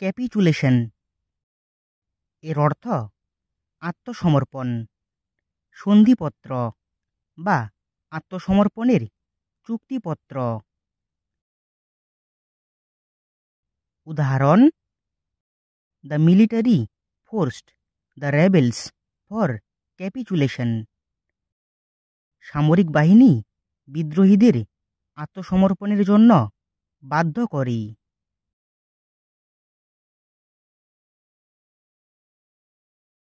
ক্যাপিটুলেশন এর অর্থ আত্মসমর্পণ সন্ধিপত্র বা আত্মসমর্পণের চুক্তিপত্র উদাহরণ the military forced the rebels for capitulation সামরিক বাহিনী বিদ্রোহীদের আত্মসমর্পণের জন্য বাধ্য করে